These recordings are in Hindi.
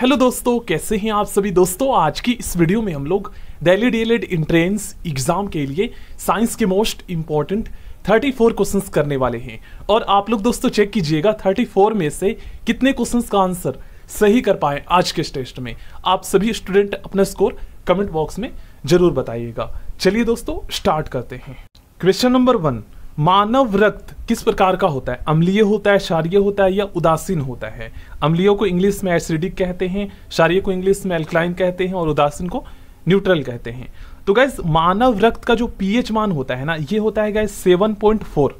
हेलो दोस्तों कैसे हैं आप सभी दोस्तों आज की इस वीडियो में हम लोग दिल्ली एड इंट्रेंस एग्जाम के लिए साइंस के मोस्ट इंपॉर्टेंट 34 क्वेश्चन करने वाले हैं और आप लोग दोस्तों चेक कीजिएगा 34 में से कितने क्वेश्चन का आंसर सही कर पाए आज के टेस्ट में आप सभी स्टूडेंट अपना स्कोर कमेंट बॉक्स में जरूर बताइएगा चलिए दोस्तों स्टार्ट करते हैं क्वेश्चन नंबर वन मानव रक्त किस प्रकार का होता है अम्लीय होता है क्षारिय होता है या उदासीन होता है अम्लीय को इंग्लिश में एसिडिक कहते हैं क्षारिय को इंग्लिश में अल्कलाइन कहते हैं और उदासीन को न्यूट्रल कहते हैं तो गैस मानव रक्त का जो पीएच मान होता है ना ये होता है गैस सेवन पॉइंट फोर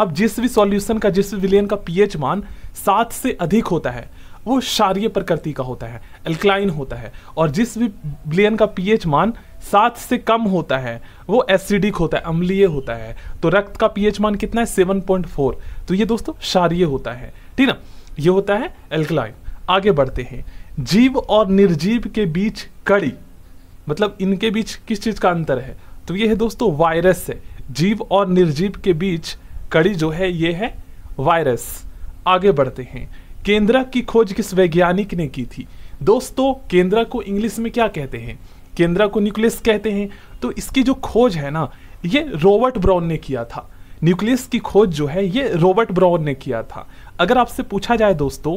अब जिस भी सॉल्यूशन का जिस भी विलियन का पीएच मान सात से अधिक होता है वो क्षारिय प्रकृति का होता है अल्कलाइन होता है और जिस भी विलियन का पीएच मान सात से कम होता है वो एसिडिक होता है अम्लीय होता है तो रक्त का पीएच मान कितना है सेवन पॉइंट फोर तो ये दोस्तों क्षारिय होता है ठीक ना ये होता है एल्कलाइन आगे बढ़ते हैं जीव और निर्जीव के बीच कड़ी मतलब इनके बीच किस चीज़ का अंतर है तो ये है दोस्तों वायरस है जीव और निर्जीव के बीच कड़ी जो है ये है वायरस आगे बढ़ते हैं केंद्रक की खोज किस वैज्ञानिक ने की थी दोस्तों केंद्रक को इंग्लिश में क्या कहते हैं केंद्रा को न्यूक्लियस कहते हैं तो इसकी जो खोज है ना ये रॉबर्ट ब्राउन ने किया था न्यूक्लियस की खोज जो है ये रॉबर्ट ब्राउन ने किया था अगर आपसे पूछा जाए दोस्तों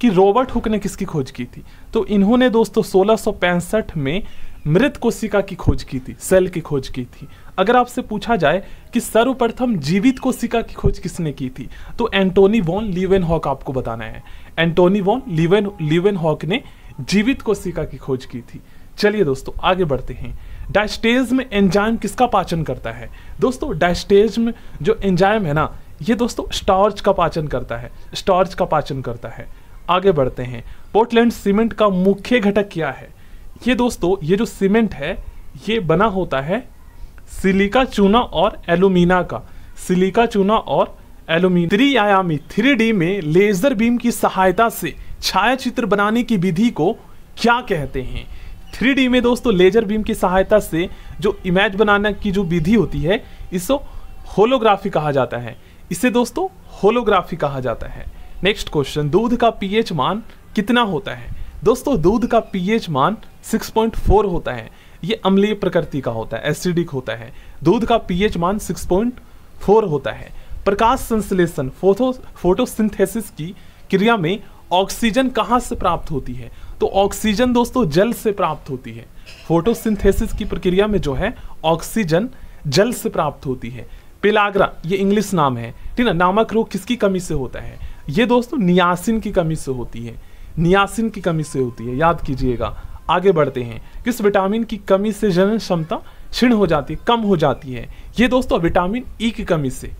कि रॉबर्ट हुक ने किसकी खोज की थी तो इन्होंने दोस्तों सोलह में मृत कोशिका की खोज की थी सेल की खोज की थी अगर आपसे पूछा जाए कि सर्वप्रथम जीवित कोशिका की खोज किसने की थी तो एंटोनी वॉन लीवेन हॉक आपको बताना है Antonie van Leeuwen Leeuwenhoek ने जीवित कोशिका की खोज की थी चलिए दोस्तों आगे बढ़ते हैं डाइस्टेज में एंजाइम किसका पाचन करता है दोस्तों डाइस्टेज में जो एंजाइम है ना ये दोस्तों स्टार्च का पाचन करता है स्टार्च का पाचन करता है आगे बढ़ते हैं पोर्टलैंड सीमेंट का मुख्य घटक क्या है ये दोस्तों ये जो सीमेंट है ये बना होता है सिलिका चूना और एलुमिना का सिलिका चूना और एलुमिना त्रि आयामी थ्री में लेजर बीम की सहायता से छाया चित्र बनाने की विधि को क्या कहते हैं थ्री में दोस्तों लेजर बीम की सहायता से जो इमेज बनाने की जो विधि होती है इसको होलोग्राफी कहा जाता है इसे दोस्तों होलोग्राफी कहा जाता है नेक्स्ट क्वेश्चन दूध का पीएच मान कितना होता है दोस्तों दूध का पीएच मान 6.4 होता है ये अम्लीय प्रकृति का होता है एसिडिक होता है दूध का पीएच मान 6.4 होता है प्रकाश संश्लेषण फोटो फोटोसिंथेसिस की क्रिया में ऑक्सीजन कहाँ से प्राप्त होती है तो ऑक्सीजन दोस्तों जल से प्राप्त होती है फोटोसिंथेसिस की प्रक्रिया में जो है ऑक्सीजन जल से प्राप्त होती है पिलाग्रा ये इंग्लिश नाम है ठीक ना नामक रोग किसकी कमी से होता है ये दोस्तों नियासिन की कमी से होती है नियासिन की कमी से होती है याद कीजिएगा आगे बढ़ते हैं किस विटामिन की कमी से जनन क्षमता क्षीण हो जाती है कम हो जाती है ये दोस्तों विटामिन ई e की कमी से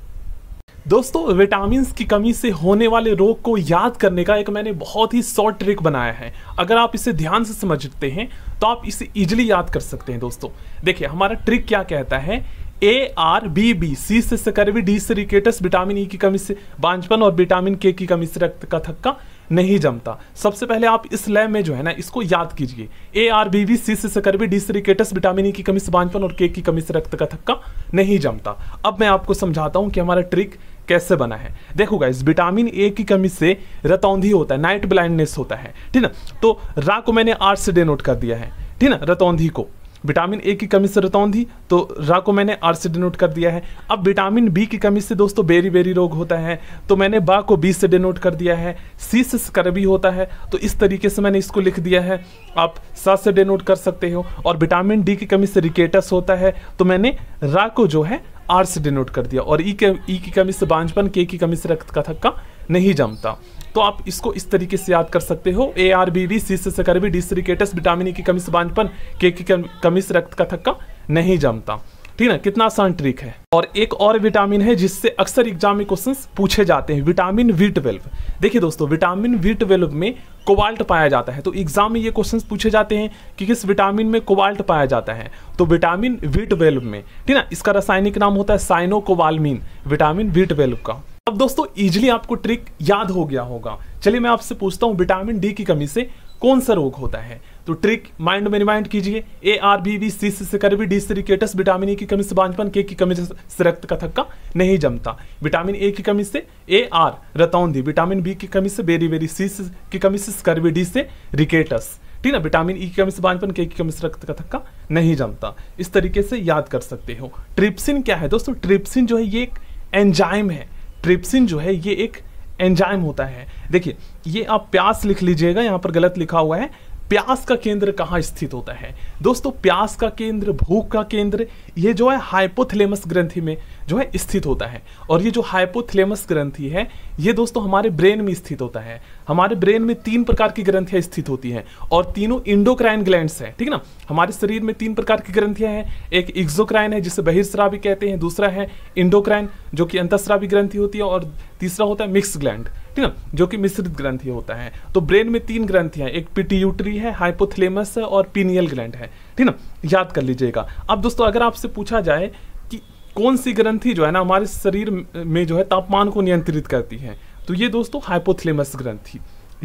दोस्तों विटामिन की कमी से होने वाले रोग को याद करने का एक मैंने बहुत ही शॉर्ट ट्रिक बनाया है अगर आप इसे ध्यान से समझते हैं तो आप इसे इजिली याद कर सकते हैं दोस्तों देखिए हमारा ट्रिक क्या कहता है A R B B C से सकरवी डी से रिकेटस विटामिन ई e की कमी से बांझपन और विटामिन के की कमी से रक्त का थक्का नहीं जमता सबसे पहले आप इस लय में जो है ना इसको याद कीजिए A R B B C से सकरवी डी से रिकेटस विटामिन ई e की कमी से बांझपन और के की कमी से रक्त का थक्का नहीं जमता अब मैं आपको समझाता हूँ कि हमारा ट्रिक कैसे बना है देखो इस विटामिन ए की कमी से रतौंधी होता है नाइट ब्लाइंडनेस होता है ठीक ना तो रा को मैंने आर से डेनोट कर दिया है ठीक ना रतौंधी को विटामिन ए की कमी से रतौंधी तो रा को मैंने आर से डिनोट कर दिया है अब विटामिन बी की कमी से दोस्तों बेरी बेरी रोग होता है तो मैंने बा को बी से डिनोट कर दिया है सी से स्कर्वी होता है तो इस तरीके से मैंने इसको लिख दिया है आप सा से डिनोट कर सकते हो और विटामिन डी की कमी से रिकेटस होता है तो मैंने रा को जो है आर से डिनोट कर दिया और ई e के ई e की कमी से बांझपन के की कमी से रक्त का थक्का नहीं जमता तो आप इसको इस तरीके से याद कर सकते हो A R B B C से सकरबी विटामिन की कमी से बांझपन के की कमी से रक्त का थक्का नहीं जमता ठीक ना कितना आसान ट्रिक है और एक और विटामिन है जिससे अक्सर एग्जाम में क्वेश्चन पूछे जाते हैं विटामिन वी ट्वेल्व देखिए दोस्तों विटामिन वी ट्वेल्व में कोबाल्ट पाया जाता है तो एग्जाम में ये क्वेश्चंस पूछे जाते हैं कि किस विटामिन में कोबाल्ट पाया जाता है तो विटामिन वी ट्वेल्व में ठीक ना इसका रासायनिक नाम होता है साइनोकोबालमीन विटामिन वी ट्वेल्व का अब दोस्तों इजिली आपको ट्रिक याद हो गया होगा चलिए मैं आपसे पूछता हूँ विटामिन डी की कमी से कौन सा रोग होता है तो ट्रिक माइंड में रिमाइंड कीजिए A R B B C से करबी डी से रिकेटस विटामिन ए की कमी से बांझपन के की कमी से रक्त का थक्का नहीं जमता विटामिन ए की कमी से ए आर रतौंधी विटामिन बी की कमी से बेरी बेरी सी की कमी से स्कर्वी डी से रिकेटस ठीक ना विटामिन ई e की कमी से बांझपन के की कमी से रक्त का थक्का नहीं जमता इस तरीके से याद कर सकते हो ट्रिप्सिन क्या है दोस्तों ट्रिप्सिन जो है ये एक एंजाइम है ट्रिप्सिन जो है ये एक एंजाइम होता है देखिए ये आप प्यास लिख लीजिएगा यहाँ पर गलत लिखा हुआ है प्यास का केंद्र कहाँ स्थित होता है दोस्तों प्यास का केंद्र भूख का केंद्र ये जो है हाइपोथलेमस ग्रंथि में जो है स्थित होता है और ये जो हाइपोथलेमस ग्रंथि है ये दोस्तों हमारे ब्रेन में स्थित होता है हमारे ब्रेन में तीन प्रकार की ग्रंथियां स्थित होती हैं और तीनों इंडोक्राइन ग्लैंड्स हैं ठीक ना हमारे शरीर में तीन प्रकार की ग्रंथियां हैं एक इक्जोक्राइन है जिसे बहिर्स्रावी कहते हैं दूसरा है इंडोक्राइन जो कि अंतस्रावी ग्रंथि होती है और तीसरा होता है मिक्स ग्लैंड ठीक है जो कि मिश्रित ग्रंथि होता है तो ब्रेन में तीन ग्रंथियां एक पिटीयूटरी है हाइपोथलेमस और पीनियल ग्लैंड है ठीक ना याद कर लीजिएगा अब दोस्तों अगर आपसे पूछा जाए कौन सी ग्रंथि जो है ना हमारे शरीर में जो है तापमान को नियंत्रित करती है तो ये दोस्तों हाइपोथलेमस ग्रंथि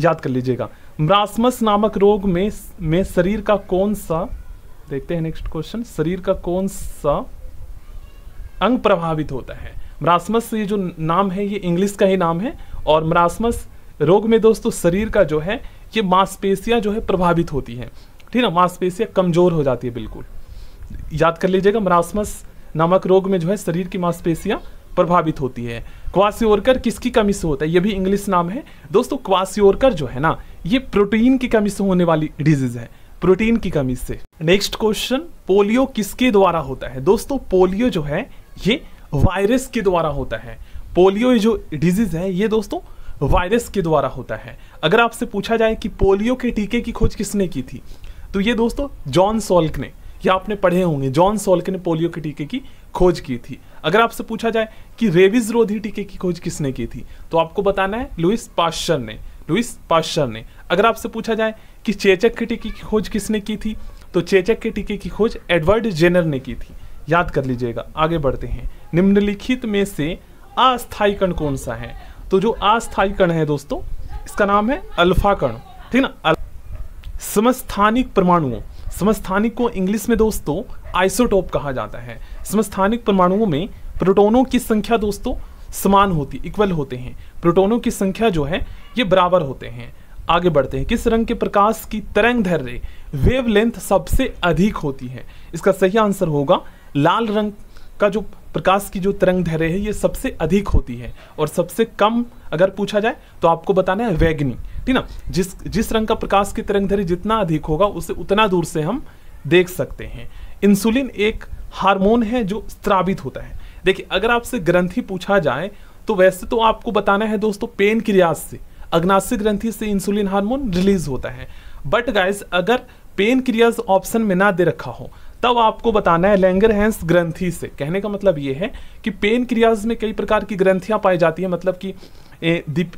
याद कर लीजिएगा मरासमस नामक रोग में में शरीर का कौन सा देखते हैं नेक्स्ट क्वेश्चन शरीर का कौन सा अंग प्रभावित होता है मरासमस ये जो नाम है ये इंग्लिश का ही नाम है और मरासमस रोग में दोस्तों शरीर का जो है ये मांसपेशियां जो है प्रभावित होती हैं ठीक है मांसपेशियां कमज़ोर हो जाती है बिल्कुल याद कर लीजिएगा मरासमस नामक रोग में जो है शरीर की मांसपेशियां प्रभावित होती है क्वासियोरकर किसकी कमी से होता है ये भी इंग्लिश नाम है दोस्तों क्वासियोरकर जो है ना ये प्रोटीन की कमी से होने वाली डिजीज है प्रोटीन की कमी से नेक्स्ट क्वेश्चन पोलियो किसके द्वारा होता है दोस्तों पोलियो जो है ये वायरस के द्वारा होता है पोलियो जो डिजीज है ये दोस्तों वायरस के द्वारा होता है अगर आपसे पूछा जाए कि पोलियो के टीके की खोज किसने की थी तो ये दोस्तों जॉन सोल्क ने या आपने पढ़े होंगे जॉन सोल्क ने पोलियो के टीके की खोज की थी अगर आपसे पूछा जाए कि रेबीज रोधी टीके की खोज किसने की थी तो आपको बताना है लुइस पाश्चर ने लुइस पाश्चर ने अगर आपसे पूछा जाए कि चेचक के टीके की खोज किसने की थी तो चेचक के टीके की खोज एडवर्ड जेनर ने की थी याद कर लीजिएगा आगे बढ़ते हैं निम्नलिखित में से अस्थायी कण कौन सा है तो जो अस्थायी कण है दोस्तों इसका नाम है अल्फा कण ठीक ना समस्थानिक परमाणुओं समस्थानिक को इंग्लिश में दोस्तों आइसोटोप कहा जाता है समस्थानिक परमाणुओं में प्रोटोनों की संख्या दोस्तों समान होती इक्वल होते हैं प्रोटोनों की संख्या जो है ये बराबर होते हैं आगे बढ़ते हैं किस रंग के प्रकाश की तरंग धैर्य वेवलेंथ सबसे अधिक होती है इसका सही आंसर होगा लाल रंग का जो प्रकाश की जो तरंग धैर्य है ये सबसे अधिक होती है और सबसे कम अगर पूछा जाए तो आपको बताना है वैगनी ठीक ना जिस जिस रंग का प्रकाश की तरंग धैर्य जितना अधिक होगा उसे उतना दूर से हम देख सकते हैं इंसुलिन एक हार्मोन है जो स्त्रावित होता है देखिए अगर आपसे ग्रंथि पूछा जाए तो वैसे तो आपको बताना है दोस्तों पेन क्रियाज से अग्नाशिक ग्रंथि से इंसुलिन हार्मोन रिलीज होता है बट गाइज अगर पेन क्रियाज ऑप्शन में ना दे रखा हो तब आपको बताना है लैंगरहैंस ग्रंथि से कहने का मतलब ये है कि पेन क्रियाज में कई प्रकार की ग्रंथियां पाई जाती है मतलब कि दीप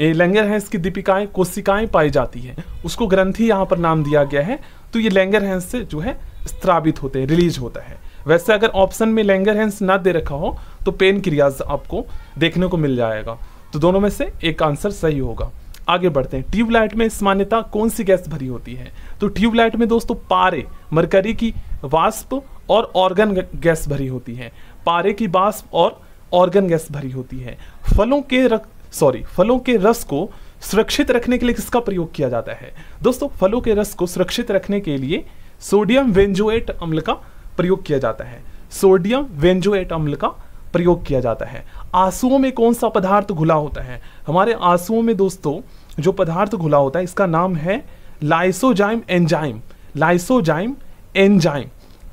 लैंगरहैंस की दीपिकाएं कोशिकाएं पाई जाती है उसको ग्रंथि यहाँ पर नाम दिया गया है तो ये लैंगरहैंस से जो है स्त्रावित होते हैं रिलीज होता है वैसे अगर ऑप्शन में लैंगर हैंस ना दे रखा हो तो पेन क्रियाज आपको देखने को मिल जाएगा तो दोनों में से एक आंसर सही होगा आगे बढ़ते हैं ट्यूबलाइट में इस मान्यता कौन सी गैस भरी होती है तो ट्यूबलाइट में दोस्तों पारे मरकरी की वाष्प और ऑर्गन गैस भरी होती है पारे की वाष्प और ऑर्गन गैस भरी होती है फलों के रक सॉरी फलों के रस को सुरक्षित रखने के लिए किसका प्रयोग किया जाता है दोस्तों फलों के रस को सुरक्षित रखने के लिए सोडियम वेंजोएट अम्ल का प्रयोग किया जाता है सोडियम वेंजोएट अम्ल का प्रयोग किया जाता है आंसुओं में कौन सा पदार्थ घुला होता है हमारे आंसुओं में दोस्तों जो पदार्थ घुला होता है इसका नाम है लाइसोजाइम एंजाइम लाइसोजाइम एंजाइम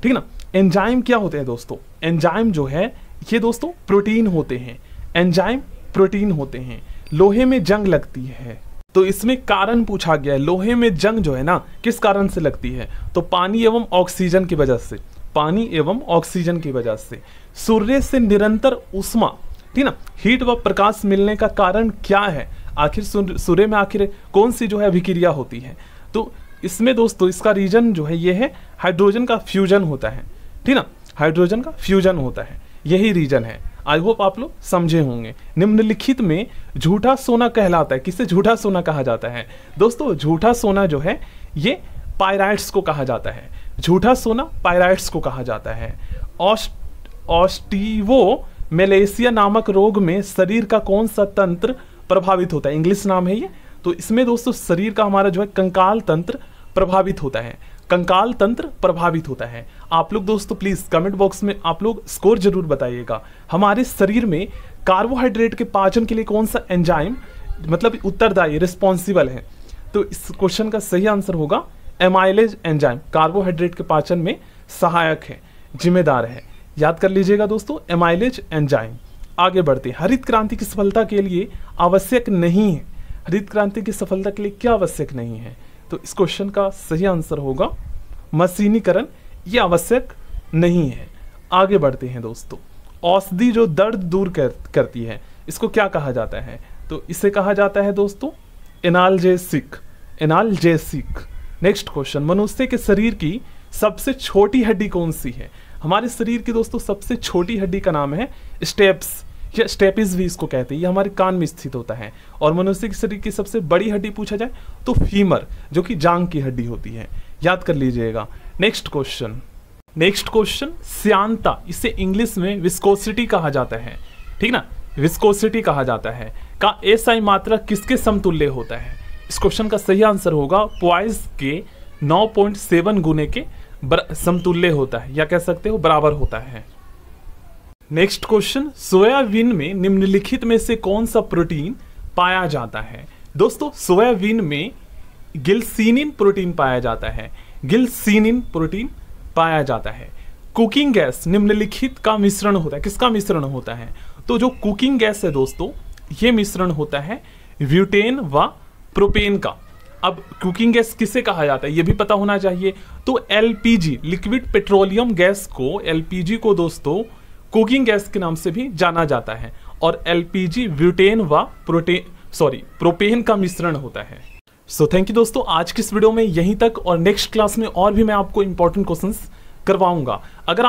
ठीक है ना एंजाइम क्या होते हैं दोस्तों एंजाइम जो है ये दोस्तों प्रोटीन होते हैं एंजाइम प्रोटीन होते हैं लोहे में जंग लगती है तो इसमें कारण पूछा गया है लोहे में जंग जो है ना किस कारण से लगती है तो पानी एवं ऑक्सीजन की वजह से पानी एवं ऑक्सीजन की वजह से सूर्य से निरंतर उष्मा ठीक ना हीट व प्रकाश मिलने का कारण क्या है आखिर सूर्य में आखिर कौन सी जो है अभिक्रिया होती है तो इसमें दोस्तों इसका रीजन जो है ये है हाइड्रोजन का फ्यूजन होता है ठीक ना हाइड्रोजन का फ्यूजन होता है यही रीजन है आई होप आप लोग समझे होंगे निम्नलिखित में झूठा सोना कहलाता है किसे झूठा सोना कहा जाता है दोस्तों झूठा सोना जो है ये पायराइट्स को कहा जाता है झूठा सोना पायराइट्स को कहा जाता है ऑस्टिवो मलेशिया नामक रोग में शरीर का कौन सा तंत्र प्रभावित होता है इंग्लिश नाम है ये तो इसमें दोस्तों शरीर का हमारा जो है कंकाल तंत्र प्रभावित होता है कंकाल तंत्र प्रभावित होता है आप लोग दोस्तों प्लीज़ कमेंट बॉक्स में आप लोग स्कोर जरूर बताइएगा हमारे शरीर में कार्बोहाइड्रेट के पाचन के लिए कौन सा एंजाइम मतलब उत्तरदायी रिस्पॉन्सिबल है तो इस क्वेश्चन का सही आंसर होगा एमाइलेज एंजाइम कार्बोहाइड्रेट के पाचन में सहायक है जिम्मेदार है याद कर लीजिएगा दोस्तों एमाइलेज एंजाइम आगे बढ़ते हरित क्रांति की सफलता के लिए आवश्यक नहीं है हरित क्रांति की सफलता के लिए क्या आवश्यक नहीं है तो इस क्वेश्चन का सही आंसर होगा मशीनीकरण ये आवश्यक नहीं है आगे बढ़ते हैं दोस्तों औषधि जो दर्द दूर कर, करती है इसको क्या कहा जाता है तो इसे कहा जाता है दोस्तों एनालजेसिक एनालजेसिक नेक्स्ट क्वेश्चन मनुष्य के शरीर की सबसे छोटी हड्डी कौन सी है हमारे शरीर की दोस्तों सबसे छोटी हड्डी का नाम है स्टेप्स या स्टेपिस भी इसको कहते हैं ये हमारे कान में स्थित होता है और मनुष्य के शरीर की सबसे बड़ी हड्डी पूछा जाए तो फीमर जो कि जांग की हड्डी होती है याद कर लीजिएगा नेक्स्ट क्वेश्चन नेक्स्ट क्वेश्चन सियांता इसे इंग्लिश में विस्कोसिटी कहा जाता है ठीक ना विस्कोसिटी कहा जाता है का एसआई मात्रा किसके समतुल्य होता है इस क्वेश्चन का सही आंसर होगा प्वाइज के 9.7 गुने के समतुल्य होता है या कह सकते हो बराबर होता है नेक्स्ट क्वेश्चन सोयाबीन में निम्नलिखित में से कौन सा प्रोटीन पाया जाता है दोस्तों सोयाबीन में गिलसिनिन प्रोटीन पाया जाता है गिलसिनिन प्रोटीन पाया जाता है कुकिंग गैस निम्नलिखित का मिश्रण होता है किसका मिश्रण होता है तो जो कुकिंग गैस है दोस्तों ये मिश्रण होता है ब्यूटेन व प्रोपेन का अब कुकिंग गैस किसे कहा जाता है ये भी पता होना चाहिए तो एलपीजी लिक्विड पेट्रोलियम गैस को एलपीजी को दोस्तों कुकिंग गैस के नाम से भी जाना जाता है और एलपीजी ब्यूटेन व प्रोटेन सॉरी प्रोपेन का मिश्रण होता है सो थैंक यू दोस्तों आज की इस वीडियो में यहीं तक और नेक्स्ट क्लास में और भी मैं आपको इंपॉर्टेंट क्वेश्चंस करवाऊंगा अगर आप